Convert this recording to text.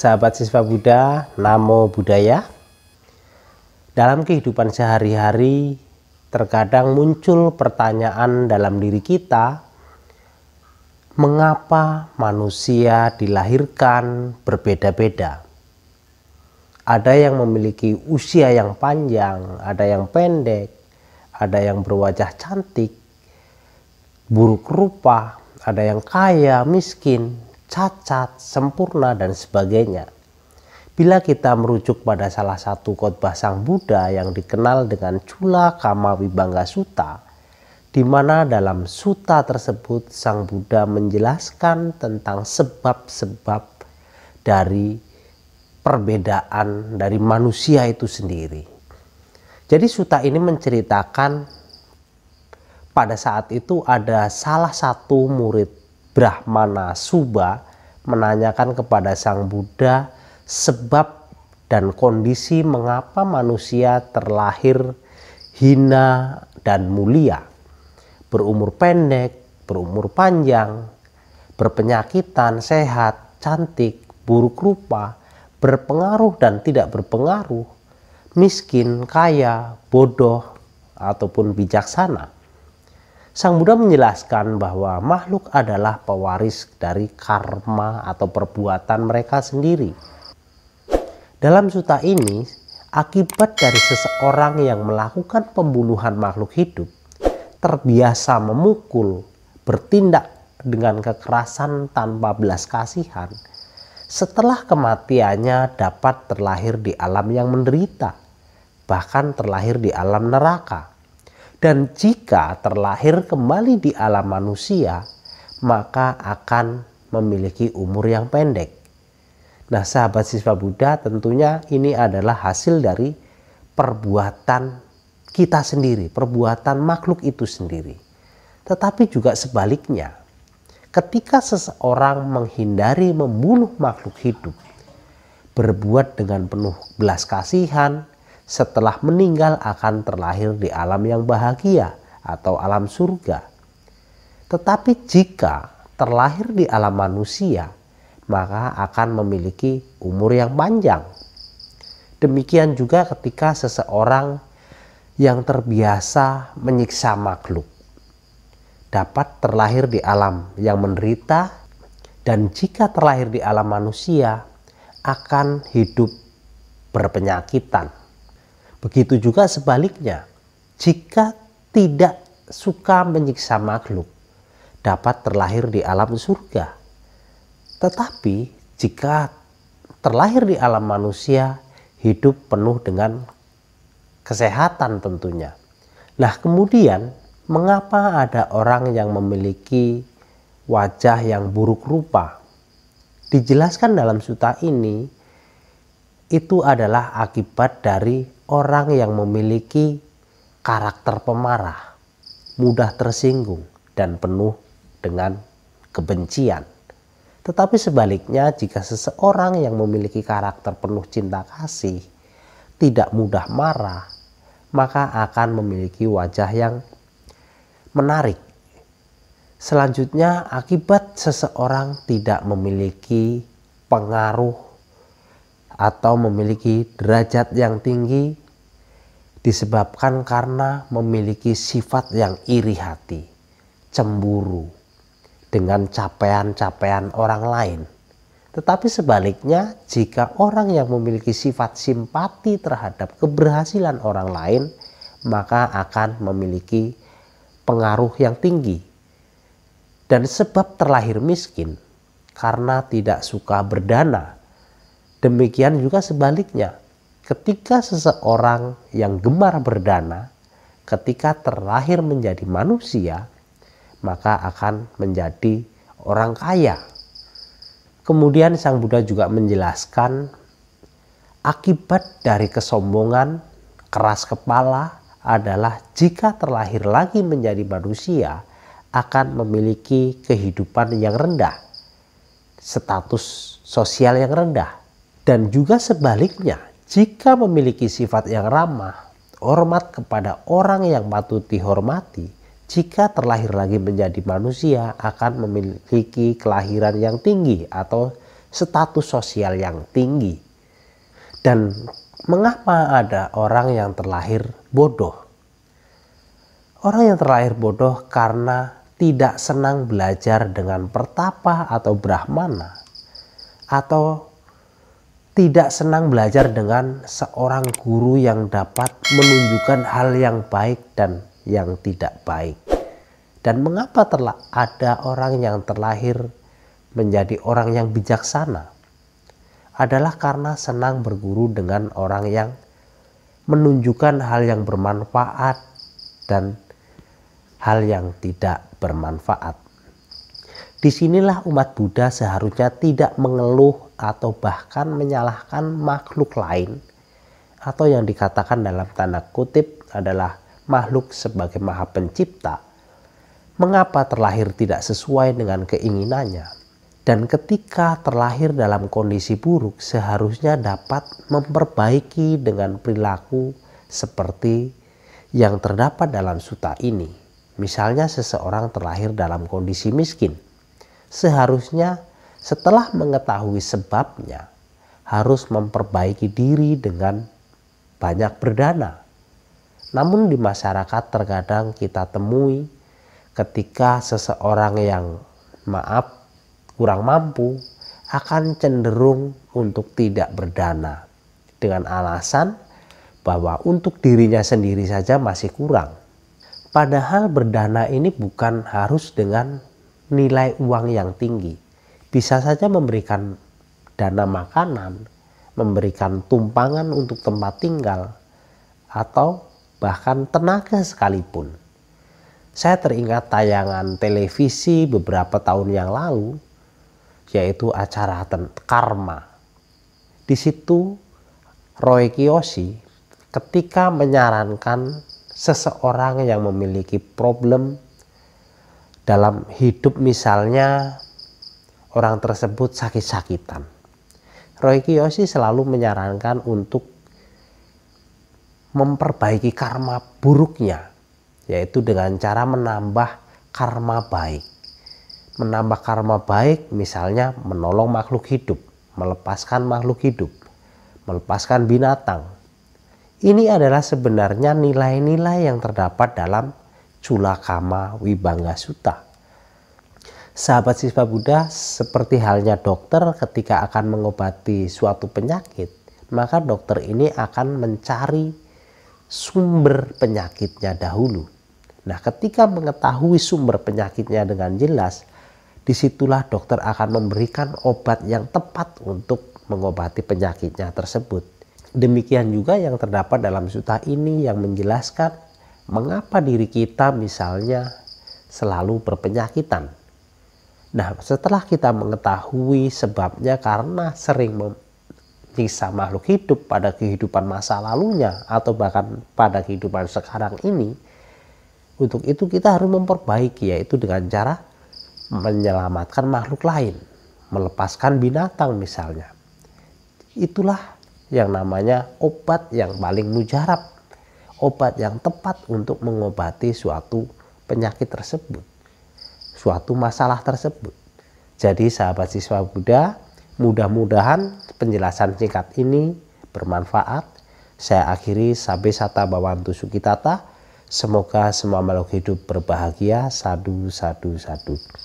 Sahabat siswa Buddha, Namo budaya. Dalam kehidupan sehari-hari, terkadang muncul pertanyaan dalam diri kita, mengapa manusia dilahirkan berbeda-beda? Ada yang memiliki usia yang panjang, ada yang pendek, ada yang berwajah cantik, buruk rupa, ada yang kaya, miskin, cacat, sempurna, dan sebagainya. Bila kita merujuk pada salah satu khotbah Sang Buddha yang dikenal dengan Cula Kama Wibangga Sutta, di mana dalam suta tersebut Sang Buddha menjelaskan tentang sebab-sebab dari perbedaan dari manusia itu sendiri. Jadi suta ini menceritakan pada saat itu ada salah satu murid Brahmana Suba menanyakan kepada Sang Buddha sebab dan kondisi mengapa manusia terlahir hina dan mulia, berumur pendek, berumur panjang, berpenyakitan, sehat, cantik, buruk rupa, berpengaruh dan tidak berpengaruh, miskin, kaya, bodoh, ataupun bijaksana. Sang Buddha menjelaskan bahwa makhluk adalah pewaris dari karma atau perbuatan mereka sendiri. Dalam suta ini, akibat dari seseorang yang melakukan pembunuhan makhluk hidup, terbiasa memukul, bertindak dengan kekerasan tanpa belas kasihan, setelah kematiannya dapat terlahir di alam yang menderita, bahkan terlahir di alam neraka. Dan jika terlahir kembali di alam manusia, maka akan memiliki umur yang pendek. Nah, sahabat siswa Buddha, tentunya ini adalah hasil dari perbuatan kita sendiri, perbuatan makhluk itu sendiri. Tetapi juga sebaliknya, ketika seseorang menghindari membunuh makhluk hidup, berbuat dengan penuh belas kasihan, setelah meninggal akan terlahir di alam yang bahagia atau alam surga. Tetapi jika terlahir di alam manusia, maka akan memiliki umur yang panjang. Demikian juga ketika seseorang yang terbiasa menyiksa makhluk dapat terlahir di alam yang menderita dan jika terlahir di alam manusia akan hidup berpenyakitan Begitu juga sebaliknya, jika tidak suka menyiksa makhluk, dapat terlahir di alam surga. Tetapi jika terlahir di alam manusia, hidup penuh dengan kesehatan tentunya. Nah kemudian mengapa ada orang yang memiliki wajah yang buruk rupa? Dijelaskan dalam suta ini, itu adalah akibat dari orang yang memiliki karakter pemarah, mudah tersinggung, dan penuh dengan kebencian. Tetapi sebaliknya, jika seseorang yang memiliki karakter penuh cinta kasih tidak mudah marah, maka akan memiliki wajah yang menarik. Selanjutnya, akibat seseorang tidak memiliki pengaruh atau memiliki derajat yang tinggi disebabkan karena memiliki sifat yang iri hati, cemburu dengan capaian-capaian orang lain. Tetapi sebaliknya, jika orang yang memiliki sifat simpati terhadap keberhasilan orang lain, maka akan memiliki pengaruh yang tinggi. Dan sebab terlahir miskin karena tidak suka berdana Demikian juga sebaliknya, ketika seseorang yang gemar berdana, ketika terlahir menjadi manusia, maka akan menjadi orang kaya. Kemudian Sang Buddha juga menjelaskan akibat dari kesombongan, keras kepala adalah jika terlahir lagi menjadi manusia akan memiliki kehidupan yang rendah, status sosial yang rendah. Dan juga sebaliknya, jika memiliki sifat yang ramah, hormat kepada orang yang patut dihormati, jika terlahir lagi menjadi manusia akan memiliki kelahiran yang tinggi atau status sosial yang tinggi. Dan mengapa ada orang yang terlahir bodoh? Orang yang terlahir bodoh karena tidak senang belajar dengan pertapa atau brahmana atau tidak senang belajar dengan seorang guru yang dapat menunjukkan hal yang baik dan yang tidak baik. Dan mengapa telah ada orang yang terlahir menjadi orang yang bijaksana? Adalah karena senang berguru dengan orang yang menunjukkan hal yang bermanfaat dan hal yang tidak bermanfaat. Disinilah umat Buddha seharusnya tidak mengeluh atau bahkan menyalahkan makhluk lain atau yang dikatakan dalam tanda kutip adalah makhluk sebagai maha pencipta mengapa terlahir tidak sesuai dengan keinginannya dan ketika terlahir dalam kondisi buruk seharusnya dapat memperbaiki dengan perilaku seperti yang terdapat dalam suta ini misalnya seseorang terlahir dalam kondisi miskin seharusnya setelah mengetahui sebabnya, harus memperbaiki diri dengan banyak berdana. Namun di masyarakat terkadang kita temui ketika seseorang yang maaf kurang mampu akan cenderung untuk tidak berdana dengan alasan bahwa untuk dirinya sendiri saja masih kurang. Padahal berdana ini bukan harus dengan nilai uang yang tinggi, bisa saja memberikan dana makanan, memberikan tumpangan untuk tempat tinggal, atau bahkan tenaga sekalipun. Saya teringat tayangan televisi beberapa tahun yang lalu, yaitu acara Karma. Di situ Roy Kiyoshi ketika menyarankan seseorang yang memiliki problem dalam hidup misalnya orang tersebut sakit-sakitan. Roy Kiyoshi selalu menyarankan untuk memperbaiki karma buruknya, yaitu dengan cara menambah karma baik. Menambah karma baik misalnya menolong makhluk hidup, melepaskan makhluk hidup, melepaskan binatang. Ini adalah sebenarnya nilai-nilai yang terdapat dalam Culakama Wibangga Sutta sahabat siswa Buddha seperti halnya dokter ketika akan mengobati suatu penyakit, maka dokter ini akan mencari sumber penyakitnya dahulu. Nah, ketika mengetahui sumber penyakitnya dengan jelas, disitulah dokter akan memberikan obat yang tepat untuk mengobati penyakitnya tersebut. Demikian juga yang terdapat dalam sutra ini yang menjelaskan mengapa diri kita misalnya selalu berpenyakitan Nah, setelah kita mengetahui sebabnya karena sering menyiksa makhluk hidup pada kehidupan masa lalunya atau bahkan pada kehidupan sekarang ini, untuk itu kita harus memperbaiki yaitu dengan cara menyelamatkan makhluk lain, melepaskan binatang misalnya. Itulah yang namanya obat yang paling mujarab, obat yang tepat untuk mengobati suatu penyakit tersebut suatu masalah tersebut. Jadi sahabat siswa Buddha, mudah-mudahan penjelasan singkat ini bermanfaat. Saya akhiri sampai sata bawantu sukitata. Semoga semua makhluk hidup berbahagia. Sadu, sadu, sadu.